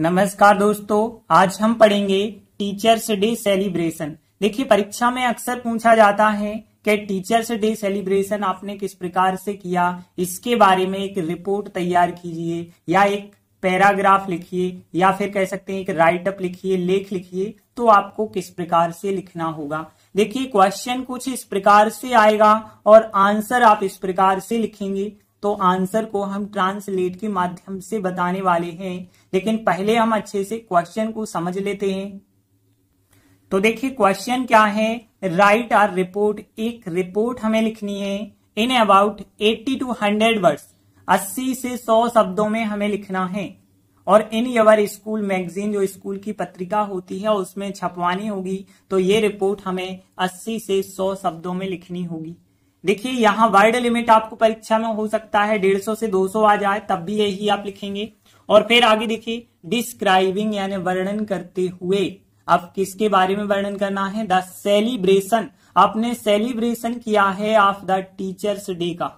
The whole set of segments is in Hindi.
नमस्कार दोस्तों आज हम पढ़ेंगे टीचर्स डे सेलिब्रेशन देखिए परीक्षा में अक्सर पूछा जाता है कि टीचर्स डे सेलिब्रेशन आपने किस प्रकार से किया इसके बारे में एक रिपोर्ट तैयार कीजिए या एक पैराग्राफ लिखिए या फिर कह सकते हैं एक राइटअप लिखिए लेख लिखिए तो आपको किस प्रकार से लिखना होगा देखिए क्वेश्चन कुछ इस प्रकार से आएगा और आंसर आप इस प्रकार से लिखेंगे तो आंसर को हम ट्रांसलेट के माध्यम से बताने वाले हैं लेकिन पहले हम अच्छे से क्वेश्चन को समझ लेते हैं तो देखिए क्वेश्चन क्या है राइट आर रिपोर्ट एक रिपोर्ट हमें लिखनी है इन अबाउट 80 टू 100 वर्ड्स 80 से 100 शब्दों में हमें लिखना है और इन यवर स्कूल मैगजीन जो स्कूल की पत्रिका होती है उसमें छपवानी होगी तो ये रिपोर्ट हमें 80 से 100 शब्दों में लिखनी होगी देखिए यहाँ वर्ड लिमिट आपको परीक्षा में हो सकता है डेढ़ सौ से दो सौ आ जाए तब भी यही आप लिखेंगे और फिर आगे देखिए डिस्क्राइबिंग यानी वर्णन करते हुए आप किसके बारे में वर्णन करना है द सेलिब्रेशन आपने सेलिब्रेशन किया है ऑफ द टीचर्स डे का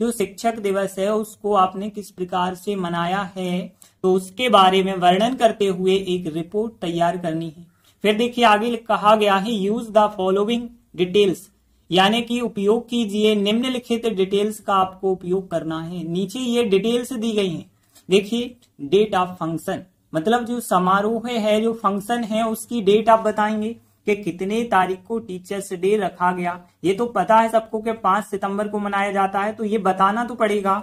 जो शिक्षक दिवस है उसको आपने किस प्रकार से मनाया है तो उसके बारे में वर्णन करते हुए एक रिपोर्ट तैयार करनी है फिर देखिए आगे कहा गया है यूज द फॉलोइंग डिटेल्स यानी कि उपयोग कीजिए निम्नलिखित डिटेल्स का आपको उपयोग करना है नीचे ये डिटेल्स दी गई हैं देखिए डेट ऑफ फंक्शन मतलब जो समारोह है जो फंक्शन है उसकी डेट आप बताएंगे कि कितने तारीख को टीचर्स डे रखा गया ये तो पता है सबको कि पांच सितंबर को मनाया जाता है तो ये बताना तो पड़ेगा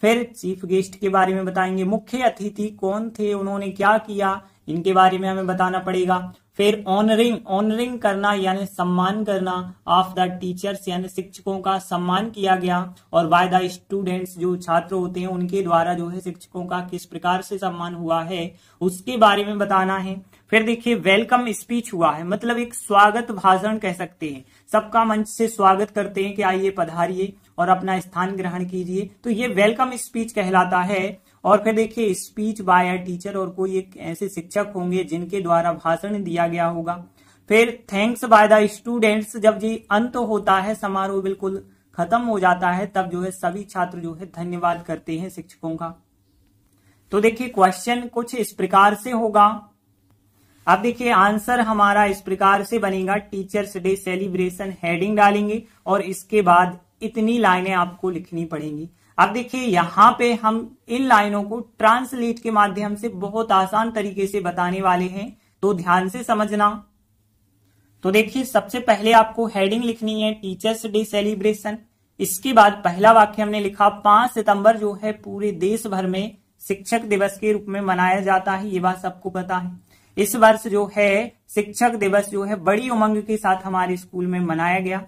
फिर चीफ गेस्ट के बारे में बताएंगे मुख्य अतिथि कौन थे उन्होंने क्या किया इनके बारे में हमें बताना पड़ेगा फिर ऑनरिंग ऑनरिंग करना यानी सम्मान करना ऑफ द टीचर्स यानी शिक्षकों का सम्मान किया गया और बाय द स्टूडेंट्स जो छात्र होते हैं उनके द्वारा जो है शिक्षकों का किस प्रकार से सम्मान हुआ है उसके बारे में बताना है फिर देखिए वेलकम स्पीच हुआ है मतलब एक स्वागत भाषण कह सकते हैं सबका मंच से स्वागत करते हैं कि आइए पधारिये और अपना स्थान ग्रहण कीजिए तो ये वेलकम स्पीच कहलाता है और फिर देखिए स्पीच बाय अ टीचर और कोई एक ऐसे शिक्षक होंगे जिनके द्वारा भाषण दिया गया होगा फिर थैंक्स बाय द स्टूडेंट्स जब जी अंत होता है समारोह बिल्कुल खत्म हो जाता है तब जो है सभी छात्र जो है धन्यवाद करते हैं शिक्षकों का तो देखिए क्वेश्चन कुछ इस प्रकार से होगा अब देखिए आंसर हमारा इस प्रकार से बनेगा टीचर्स डे सेलिब्रेशन हेडिंग डालेंगे और इसके बाद इतनी लाइनें आपको लिखनी पड़ेंगी अब देखिए यहां पे हम इन लाइनों को ट्रांसलेट के माध्यम से बहुत आसान तरीके से बताने वाले हैं तो ध्यान से समझना तो देखिए सबसे पहले आपको हेडिंग लिखनी है टीचर्स डे सेलिब्रेशन इसके बाद पहला वाक्य हमने लिखा पांच सितंबर जो है पूरे देश भर में शिक्षक दिवस के रूप में मनाया जाता है ये बात सबको पता है इस वर्ष जो है शिक्षक दिवस जो है बड़ी उमंग के साथ हमारे स्कूल में मनाया गया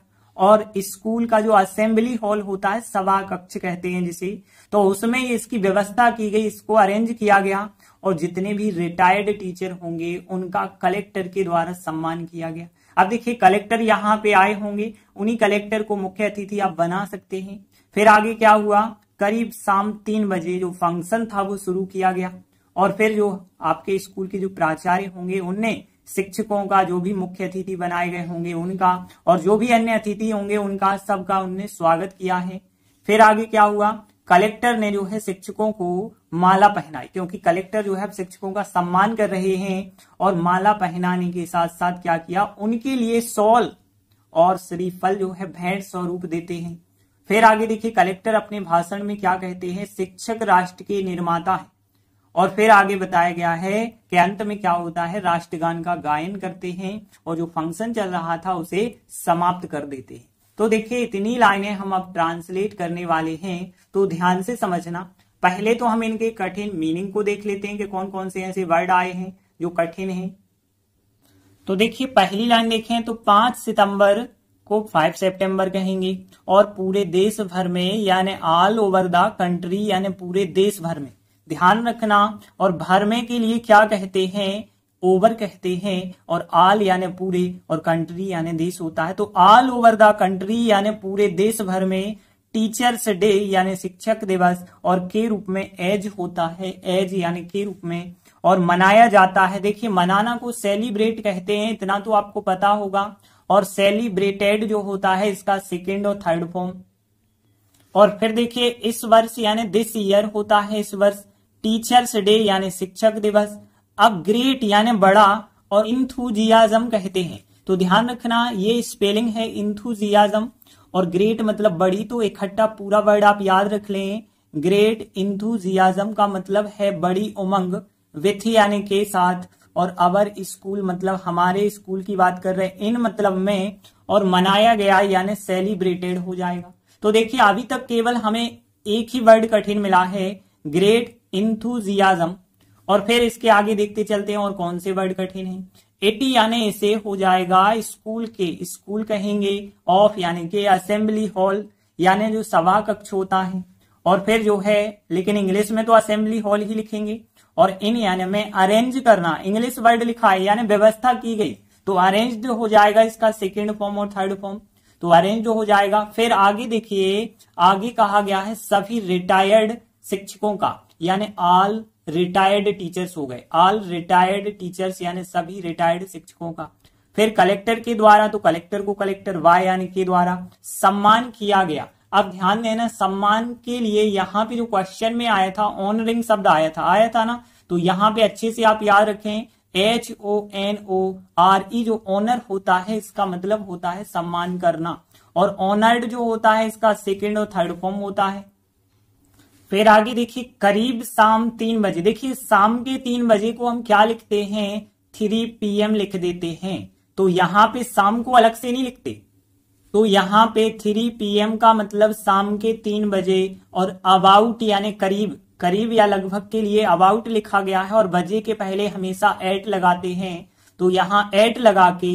और स्कूल का जो असेंबली हॉल होता है सभा कक्ष कहते हैं जिसे तो उसमें इसकी व्यवस्था की गई इसको अरेंज किया गया और जितने भी रिटायर्ड टीचर होंगे उनका कलेक्टर के द्वारा सम्मान किया गया अब देखिए कलेक्टर यहाँ पे आए होंगे उन्हीं कलेक्टर को मुख्य अतिथि आप बना सकते हैं फिर आगे क्या हुआ करीब शाम तीन बजे जो फंक्शन था वो शुरू किया गया और फिर जो आपके स्कूल के जो प्राचार्य होंगे उनने शिक्षकों का जो भी मुख्य अतिथि बनाए गए होंगे उनका और जो भी अन्य अतिथि होंगे उनका सबका उनने स्वागत किया है फिर आगे क्या हुआ कलेक्टर ने जो है शिक्षकों को माला पहनाई क्योंकि कलेक्टर जो है शिक्षकों का सम्मान कर रहे हैं और माला पहनाने के साथ साथ क्या किया उनके लिए सॉल और श्रीफल जो है भेंट स्वरूप देते हैं फिर आगे देखिए कलेक्टर अपने भाषण में क्या कहते हैं शिक्षक राष्ट्र के निर्माता है और फिर आगे बताया गया है कि अंत में क्या होता है राष्ट्रगान का गायन करते हैं और जो फंक्शन चल रहा था उसे समाप्त कर देते हैं तो देखिए इतनी लाइनें हम अब ट्रांसलेट करने वाले हैं तो ध्यान से समझना पहले तो हम इनके कठिन मीनिंग को देख लेते हैं कि कौन कौन से ऐसे वर्ड आए हैं जो कठिन हैं तो देखिए पहली लाइन देखें तो पांच सितंबर को 5 सितंबर कहेंगे और पूरे देश भर में यानी ऑल ओवर द कंट्री यानी पूरे देश भर में ध्यान रखना और भर में के लिए क्या कहते हैं ओवर कहते हैं और आल यानी पूरे और कंट्री यानी देश होता है तो ऑल ओवर द कंट्री यानी पूरे देश भर में टीचर्स डे यानी शिक्षक दिवस और के रूप में एज होता है एज यानी के रूप में और मनाया जाता है देखिए मनाना को सेलिब्रेट कहते हैं इतना तो आपको पता होगा और सेलिब्रेटेड जो होता है इसका सेकेंड और थर्ड फॉर्म और फिर देखिए इस वर्ष यानी दिस ईयर होता है इस वर्ष टीचर्स डे यानी शिक्षक दिवस अब ग्रेट यानी बड़ा और इंथुजियाजम कहते हैं तो ध्यान रखना ये स्पेलिंग है इंथुजियाजम और ग्रेट मतलब बड़ी तो इकट्ठा पूरा वर्ड आप याद रख लें ग्रेट इंथुजियाजम का मतलब है बड़ी उमंग विथ यानी के साथ और अवर स्कूल मतलब हमारे स्कूल की बात कर रहे हैं इन मतलब में और मनाया गया यानी सेलिब्रेटेड हो जाएगा तो देखिए अभी तक केवल हमें एक ही वर्ड कठिन मिला है ग्रेट इंथुजियाजम और फिर इसके आगे देखते चलते हैं और कौन से वर्ड कठिन है एटी यानी इसे हो जाएगा स्कूल के स्कूल कहेंगे ऑफ यानी के असेंबली हॉल यानी जो सभा कक्ष होता है और फिर जो है लेकिन इंग्लिश में तो असेंबली हॉल ही लिखेंगे और इन यानी में अरेंज करना इंग्लिश वर्ड लिखा है यानी व्यवस्था की गई तो अरेंज हो जाएगा इसका सेकेंड फॉर्म और थर्ड फॉर्म तो अरेंज हो जाएगा फिर आगे देखिए आगे कहा गया है सभी रिटायर्ड शिक्षकों का यानी ऑल रिटायर्ड टीचर्स हो गए ऑल रिटायर्ड टीचर्स यानी सभी रिटायर्ड शिक्षकों का फिर कलेक्टर के द्वारा तो कलेक्टर को कलेक्टर वाय यानी के द्वारा सम्मान किया गया अब ध्यान देना सम्मान के लिए यहाँ पे जो क्वेश्चन में आया था ऑनरिंग शब्द आया था आया था ना तो यहाँ पे अच्छे से आप याद रखें H O N O R E जो ऑनर होता है इसका मतलब होता है सम्मान करना और ऑनर्ड जो होता है इसका सेकेंड और थर्ड फॉर्म होता है फिर आगे देखिए करीब शाम तीन बजे देखिए शाम के तीन बजे को हम क्या लिखते हैं थ्री पीएम लिख देते हैं तो यहां पे शाम को अलग से नहीं लिखते तो यहाँ पे थ्री पीएम का मतलब शाम के तीन बजे और अबाउट यानी करीब करीब या लगभग के लिए अबाउट लिखा गया है और बजे के पहले हमेशा एट लगाते हैं तो यहां एट लगा के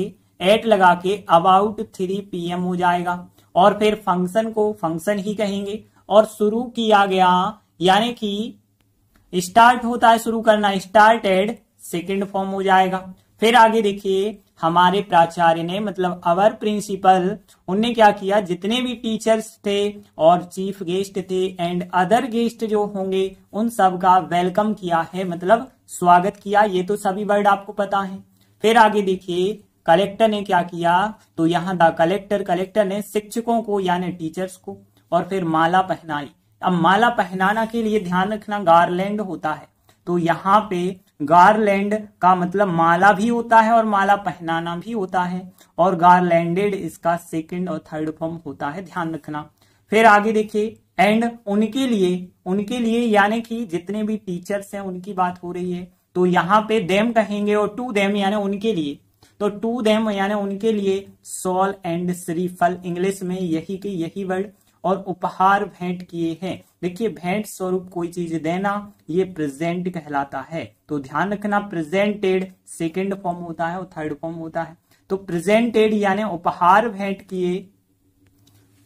एट लगा के अबाउट थ्री पीएम हो जाएगा और फिर फंक्शन को फंक्शन ही कहेंगे और शुरू किया गया यानी कि स्टार्ट होता है शुरू करना स्टार्टेड सेकेंड फॉर्म हो जाएगा फिर आगे देखिए हमारे प्राचार्य ने मतलब अवर प्रिंसिपल उनने क्या किया जितने भी टीचर्स थे और चीफ गेस्ट थे एंड अदर गेस्ट जो होंगे उन सब का वेलकम किया है मतलब स्वागत किया ये तो सभी वर्ड आपको पता है फिर आगे देखिए कलेक्टर ने क्या किया तो यहाँ द कलेक्टर कलेक्टर ने शिक्षकों को यानी टीचर्स को और फिर माला पहनाई अब माला पहनाना के लिए ध्यान रखना गारलैंड होता है तो यहाँ पे गारलैंड का मतलब माला भी होता है और माला पहनाना भी होता है और गारलैंडेड इसका सेकंड और थर्ड फॉर्म होता है ध्यान रखना फिर आगे देखिए एंड उनके लिए उनके लिए यानी कि जितने भी टीचर्स हैं उनकी बात हो रही है तो यहाँ पे देम कहेंगे और टू देम यानी उनके लिए तो टू देम यानी उनके लिए सॉल एंड श्रीफल इंग्लिश में यही के यही वर्ड और उपहार भेंट किए हैं देखिए भेंट स्वरूप कोई चीज देना ये प्रेजेंट कहलाता है तो ध्यान रखना प्रेजेंटेड सेकेंड फॉर्म होता है और थर्ड फॉर्म होता है तो प्रेजेंटेड यानी उपहार भेंट किए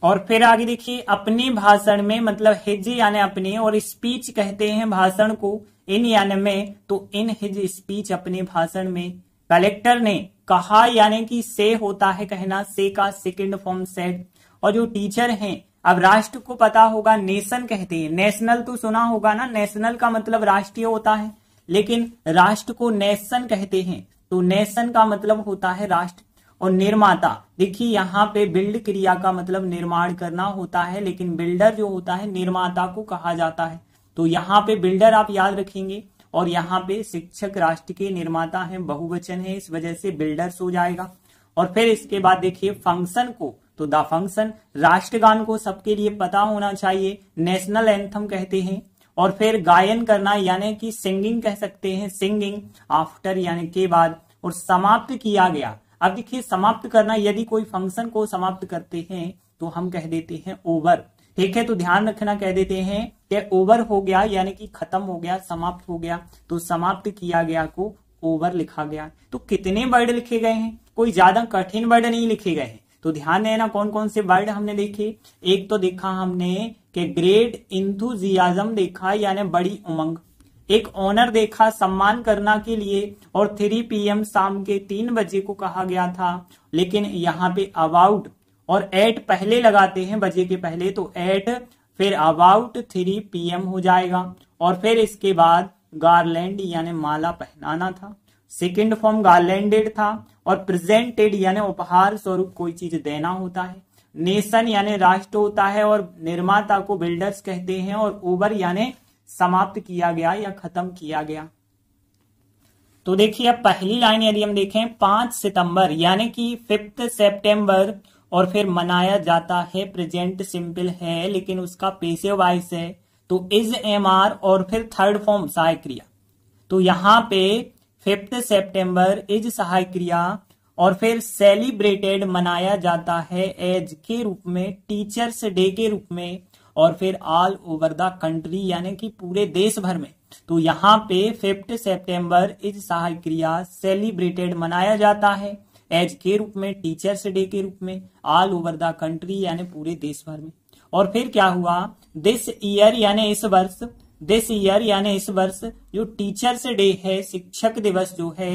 और फिर आगे देखिए अपने भाषण में मतलब हिज यानी अपने और स्पीच कहते हैं भाषण को इन यानी में तो इन हिज स्पीच अपने भाषण में कलेक्टर ने कहा यानी कि से होता है कहना से का सेकंड फॉर्म सेड और जो टीचर हैं अब राष्ट्र को पता होगा नेशन कहते हैं नेशनल तो सुना होगा ना नेशनल का मतलब राष्ट्रीय होता है लेकिन राष्ट्र को नेशन कहते हैं तो नेशन का मतलब होता है राष्ट्र और निर्माता देखिए यहाँ पे बिल्ड क्रिया का मतलब निर्माण करना होता है लेकिन बिल्डर जो होता है निर्माता को कहा जाता है तो यहाँ पे बिल्डर आप याद रखेंगे और यहाँ पे शिक्षक राष्ट्र के निर्माता है बहुवचन है इस वजह से बिल्डर्स हो जाएगा और फिर इसके बाद देखिए फंक्शन को तो द फंक्शन राष्ट्रगान को सबके लिए पता होना चाहिए नेशनल एंथम कहते हैं और फिर गायन करना यानी कि सिंगिंग कह सकते हैं सिंगिंग आफ्टर यानी के बाद और समाप्त किया गया अब देखिए समाप्त करना यदि कोई फंक्शन को समाप्त करते हैं तो हम कह देते हैं ओवर ठीक है तो ध्यान रखना कह देते हैं कि ओवर हो गया यानी कि खत्म हो गया समाप्त हो गया तो समाप्त किया गया को ओवर लिखा गया तो कितने वर्ड लिखे गए हैं कोई ज्यादा कठिन वर्ड नहीं लिखे गए हैं तो ध्यान देना कौन कौन से वर्ड हमने देखे एक तो देखा हमने कि ग्रेट इंथुजियाजम देखा यानी बड़ी उमंग एक ऑनर देखा सम्मान करना के लिए और थ्री पीएम शाम के तीन बजे को कहा गया था लेकिन यहाँ पे अबाउट और एट पहले लगाते हैं बजे के पहले तो एट फिर अबाउट थ्री पीएम हो जाएगा और फिर इसके बाद गारलैंड यानी माला पहनाना था सेकेंड फॉर्म गार्लैंडेड था और प्रेजेंटेड यानी उपहार स्वरूप कोई चीज देना होता है नेशन यानी राष्ट्र होता है और निर्माता को बिल्डर्स कहते हैं और ओवर यानी समाप्त किया गया या खत्म किया गया तो देखिए अब पहली लाइन यदि हम देखें पांच सितंबर यानी कि फिफ्थ सितंबर और फिर मनाया जाता है प्रेजेंट सिंपल है लेकिन उसका पेशे वाइस है तो इज एम आर और फिर थर्ड फॉर्म सहाय क्रिया तो यहां पे फिफ्थ सेप्टेम्बर इज सहाय क्रिया और फिर सेलिब्रेटेड मनाया जाता है एज के रूप में टीचर्स डे के रूप में और फिर ऑल ओवर द कंट्री यानी कि पूरे देश भर में तो यहाँ पे फिफ्थ सेप्टेम्बर इज सहाय क्रिया सेलिब्रेटेड मनाया जाता है एज के रूप में टीचर्स डे के रूप में ऑल ओवर द कंट्री यानी पूरे देश भर में और फिर क्या हुआ दिस ईयर यानी इस वर्ष दिस ईयर यानी इस वर्ष जो टीचर्स डे है शिक्षक दिवस जो है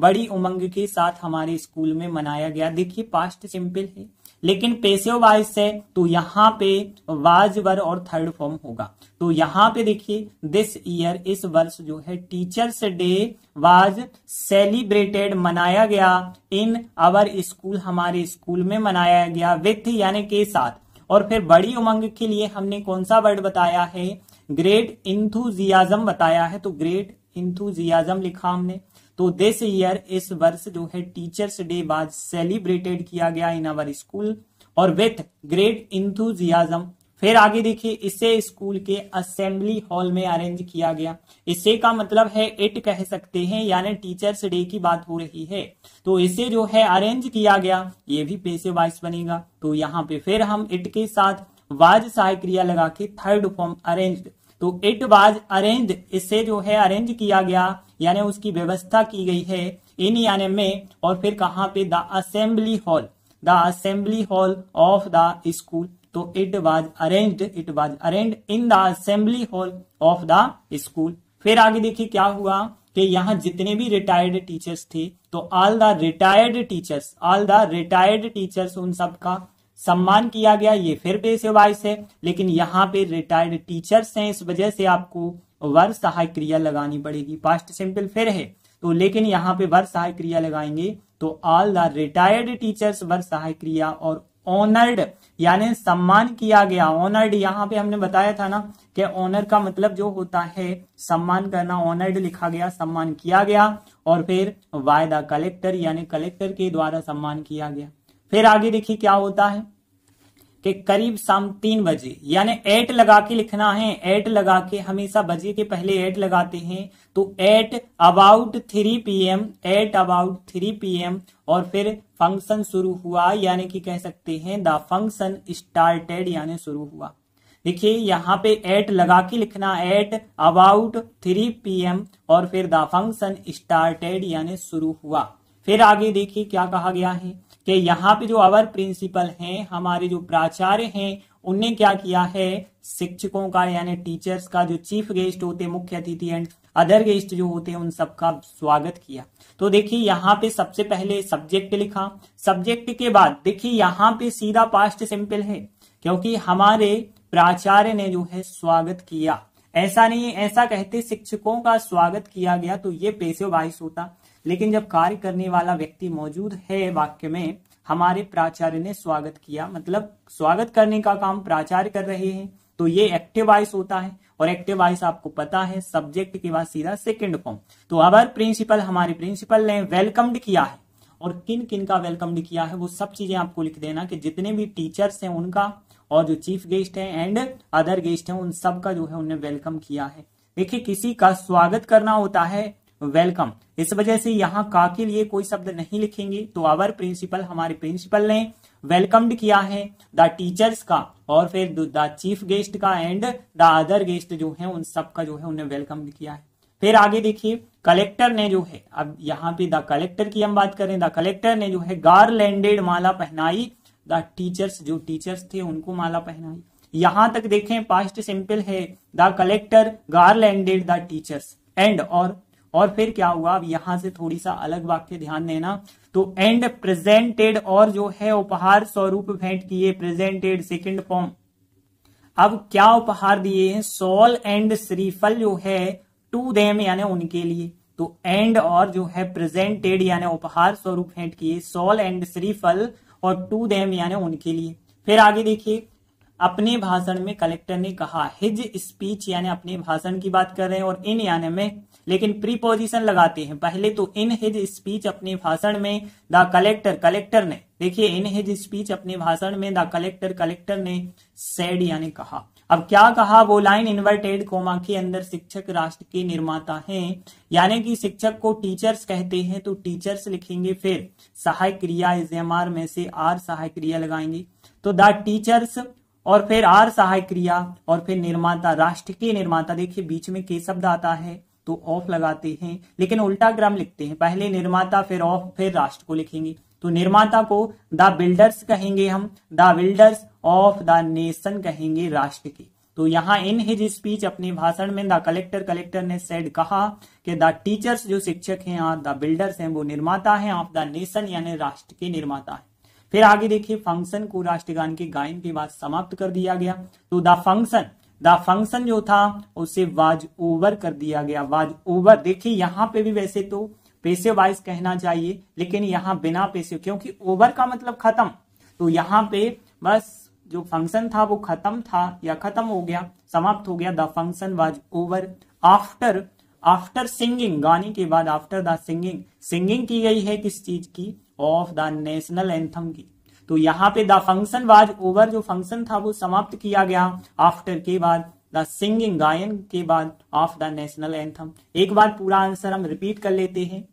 बड़ी उमंग के साथ हमारे स्कूल में मनाया गया देखिए पास्ट सिंपल है लेकिन पेशे वाइज से तो यहाँ पे वाज वर और थर्ड फॉर्म होगा तो यहाँ पे देखिए दिस ईयर इस वर्ष जो है टीचर्स डे वाज सेलिब्रेटेड मनाया गया इन अवर स्कूल हमारे स्कूल में मनाया गया विथ यानी के साथ और फिर बड़ी उमंग के लिए हमने कौन सा वर्ड बताया है ग्रेट इंथुजियाजम बताया है तो ग्रेट इंथुजियाजम लिखा हमने तो दिस ईयर इस वर्ष जो है टीचर्स डे बाद सेलिब्रेटेड किया गया इन आवर स्कूल और विथ ग्रेट इंथुजियाजम फिर आगे देखिए इसे स्कूल के असेंबली हॉल में अरेंज किया गया इसे का मतलब है इट कह सकते हैं यानी टीचर्स डे की बात हो रही है तो इसे जो है अरेंज किया गया ये भी पैसे वाइस बनेगा तो यहाँ पे फिर हम इट के साथ वाज सहाय क्रिया लगा के थर्ड फॉर्म अरेन्ज तो इट वाज अरेंज इससे जो है अरेंज किया गया यानी उसकी व्यवस्था की गई है इन यानी में और फिर कहा पे the assembly hall the assembly hall of the school तो it was arrange it was arrange in the assembly hall of the school फिर आगे देखिए क्या हुआ कि यहाँ जितने भी रिटायर्ड टीचर्स थे तो all the retired teachers all the retired teachers उन सब का सम्मान किया गया ये फिर बेसेवाइस है लेकिन यहाँ पे रिटायर्ड टीचर्स हैं इस वजह से आपको वर्ग सहायक क्रिया लगानी पड़ेगी पास्ट सिंपल फिर है तो लेकिन यहाँ पे वर सहायक क्रिया लगाएंगे तो all the retired teachers were सहायक क्रिया और ऑनर्ड यानी सम्मान किया गया ऑनर्ड यहाँ पे हमने बताया था ना कि ऑनर का मतलब जो होता है सम्मान करना ऑनर्ड लिखा गया सम्मान किया गया और फिर वाय द कलेक्टर यानी कलेक्टर के द्वारा सम्मान किया गया फिर आगे देखिए क्या होता है कि करीब शाम तीन बजे यानी एट लगा के लिखना है एट लगा के हमेशा बजे के पहले एट लगाते हैं तो at about three PM at about three PM और फिर फंक्शन शुरू हुआ यानी कि कह सकते हैं द फंक्शन स्टार्टेड यानी शुरू हुआ देखिए यहाँ पे एट लगा के लिखना एट अबाउट थ्री पीएम और फिर द फंक्शन स्टार्टेड यानी शुरू हुआ फिर आगे देखिए क्या कहा गया है कि यहाँ पे जो अवर प्रिंसिपल हैं हमारे जो प्राचार्य हैं उनने क्या किया है शिक्षकों का यानी टीचर्स का जो चीफ गेस्ट होते मुख्य अतिथि एंड अदर गेस्ट जो होते हैं उन सबका स्वागत किया तो देखिए यहाँ पे सबसे पहले सब्जेक्ट लिखा सब्जेक्ट के बाद देखिए यहाँ पे सीधा पास्ट सिंपल है क्योंकि हमारे प्राचार्य ने जो है स्वागत किया ऐसा नहीं ऐसा कहते शिक्षकों का स्वागत किया गया तो ये पैसे वाइस होता लेकिन जब कार्य करने वाला व्यक्ति मौजूद है वाक्य में हमारे प्राचार्य ने स्वागत किया मतलब स्वागत करने का काम प्राचार्य कर रहे हैं तो ये एक्टिव वॉइस होता है और एक्टिव वॉइस आपको पता है सब्जेक्ट के बाद सीधा सेकेंड फॉर्म तो अवर प्रिंसिपल हमारे प्रिंसिपल ने वेलकम्ड किया है और किन किन का वेलकम्ड किया है वो सब चीजें आपको लिख देना कि जितने भी टीचर्स हैं उनका और जो चीफ गेस्ट है एंड अदर गेस्ट हैं उन सब का जो है उन्हें वेलकम किया है देखिए किसी का स्वागत करना होता है वेलकम इस वजह से यहाँ का के लिए कोई शब्द नहीं लिखेंगे तो आवर प्रिंसिपल हमारे प्रिंसिपल ने वेलकम्ड किया है द टीचर्स का और फिर द चीफ गेस्ट का एंड द अदर गेस्ट जो है उन सब का जो है उन्हें वेलकम किया है फिर आगे देखिए कलेक्टर ने जो है अब यहाँ पे द कलेक्टर की हम बात करें द कलेक्टर ने जो है गारलैंडेड माला पहनाई द टीचर्स जो टीचर्स थे उनको माला पहनाई यहां तक देखें पास्ट सिंपल है the collector garlanded the teachers and और और फिर क्या हुआ अब यहां से थोड़ी सा अलग वाक्य ध्यान देना तो एंड प्रेजेंटेड और जो है उपहार स्वरूप भेंट किए प्रेजेंटेड सेकेंड फॉर्म अब क्या उपहार दिए हैं सॉल एंड श्रीफल जो है टू देम यानी उनके लिए तो एंड और जो है प्रेजेंटेड यानी उपहार स्वरूप भेंट किए सॉल एंड श्रीफल और टू देम यानी उनके लिए फिर आगे देखिए अपने भाषण में कलेक्टर ने कहा हिज स्पीच यानी अपने भाषण की बात कर रहे हैं और इन यानी में लेकिन प्रीपोजिशन लगाते हैं पहले तो इन हिज स्पीच अपने भाषण में द कलेक्टर कलेक्टर ने देखिए इन हिज स्पीच अपने भाषण में द कलेक्टर कलेक्टर ने सेड यानी कहा अब क्या कहा वो लाइन इन्वर्टेड कोमा के अंदर शिक्षक राष्ट्र के निर्माता हैं यानी कि शिक्षक को टीचर्स कहते हैं तो टीचर्स लिखेंगे फिर सहायक क्रिया इज एम आर में से आर सहायक क्रिया लगाएंगे तो द टीचर्स और फिर आर सहायक क्रिया और फिर निर्माता राष्ट्र के निर्माता देखिए बीच में के शब्द आता है तो ऑफ लगाते हैं लेकिन उल्टा क्रम लिखते हैं पहले निर्माता फिर ऑफ फिर राष्ट्र को लिखेंगे तो निर्माता को द बिल्डर्स कहेंगे हम the builders of the nation कहेंगे राष्ट्र के तो यहाँ इन हिज स्पीच अपने भाषण में द कलेक्टर कलेक्टर ने सेड कहा कि द टीचर्स जो शिक्षक हैं और द बिल्डर्स हैं वो निर्माता हैं ऑफ द नेशन यानी राष्ट्र के निर्माता हैं फिर आगे देखिए फंक्शन को राष्ट्रगान के गायन के बाद समाप्त कर दिया गया तो द फंक्शन द फंक्शन जो था उसे वाज ओवर कर दिया गया वाज ओवर देखिए यहाँ पे भी वैसे तो पेशे वाइज कहना चाहिए लेकिन यहाँ बिना पेशे क्योंकि ओवर का मतलब खत्म तो यहाँ पे बस जो फंक्शन था वो खत्म था या खत्म हो गया समाप्त हो गया the function was over after after singing गाने के बाद आफ्टर द सिंगिंग सिंगिंग की गई है किस चीज की ऑफ द नेशनल एंथम की तो यहाँ पे द फंक्शन वाज ओवर जो फंक्शन था वो समाप्त किया गया आफ्टर के बाद द सिंगिंग गायन के बाद ऑफ द नेशनल एंथम एक बार पूरा आंसर हम रिपीट कर लेते हैं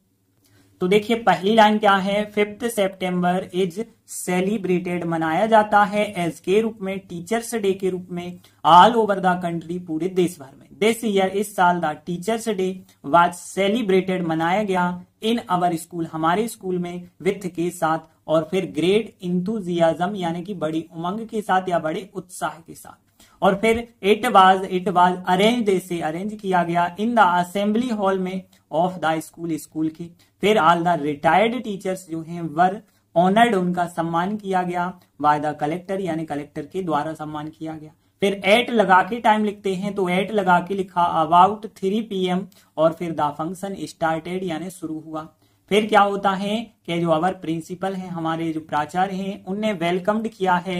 तो देखिए पहली लाइन क्या है फिफ्थ सेप्टेम्बर इज सेलिब्रेटेड मनाया जाता है एज के रूप में टीचर्स डे के रूप में ऑल ओवर द कंट्री पूरे देश भर में दिस ईयर इस साल the teachers day was celebrated मनाया गया इन अवर स्कूल हमारे स्कूल में विथ के साथ और फिर ग्रेट इंथुजियाजम यानी कि बड़ी उमंग के साथ या बड़े उत्साह के साथ और फिर it was it was arrange से अरेंज किया गया इन द असेंबली हॉल में ऑफ द स्कूल स्कूल की फिर ऑल द रिटायर्ड टीचर्स जो हैं वर ऑनर्ड उनका सम्मान किया गया बाय द कलेक्टर यानी कलेक्टर के द्वारा सम्मान किया गया फिर एट लगा के टाइम लिखते हैं तो एट लगा के लिखा अबाउट थ्री पीएम और फिर द फंक्शन स्टार्टेड यानी शुरू हुआ फिर क्या होता है कि जो अवर प्रिंसिपल है हमारे जो प्राचार्य हैं उनने वेलकम्ड किया है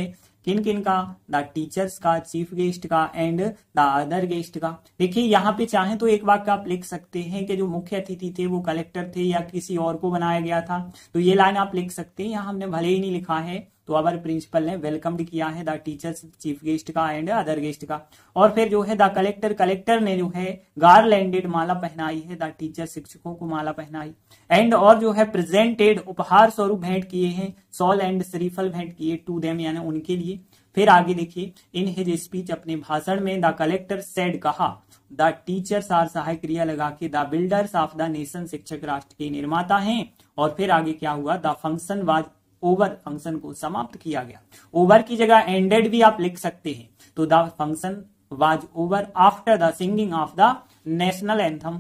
किन किन का द टीचर्स का चीफ गेस्ट का एंड द अदर गेस्ट का देखिए यहाँ पे चाहे तो एक वाक्य आप लिख सकते हैं कि जो मुख्य अतिथि थे वो कलेक्टर थे या किसी और को बनाया गया था तो ये लाइन आप लिख सकते हैं यहाँ हमने भले ही नहीं लिखा है तो अवर प्रिंसिपल ने वेलकम्ड किया है द टीचर्स चीफ गेस्ट का एंड अदर गेस्ट का और फिर जो है द कलेक्टर कलेक्टर ने जो है गार्लैंडेड माला पहनाई है द टीचर शिक्षकों को माला पहनाई एंड और जो है प्रेजेंटेड उपहार स्वरूप भेंट किए हैं सॉल एंड श्रीफल भेंट किए टू देम यानी उनके लिए फिर आगे देखिए इन हिज स्पीच अपने भाषण में द कलेक्टर सेड कहा द टीचर्स आर सहायक क्रिया लगा के the builders of the nation शिक्षक राष्ट्र के निर्माता हैं और फिर आगे क्या हुआ the function was over function को समाप्त किया गया ओवर की जगह एंडेड भी आप लिख सकते हैं तो the function was over after the singing of the national anthem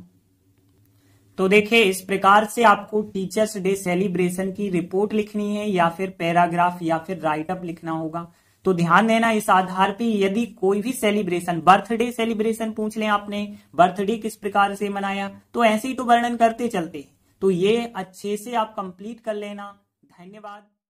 तो देखिए इस प्रकार से आपको टीचर्स डे सेलिब्रेशन की रिपोर्ट लिखनी है या फिर पैराग्राफ या फिर राइटअप लिखना होगा तो ध्यान देना इस आधार पे यदि कोई भी सेलिब्रेशन बर्थडे सेलिब्रेशन पूछ लें आपने बर्थडे किस प्रकार से मनाया तो ऐसे ही तो वर्णन करते चलते तो ये अच्छे से आप कंप्लीट कर लेना धन्यवाद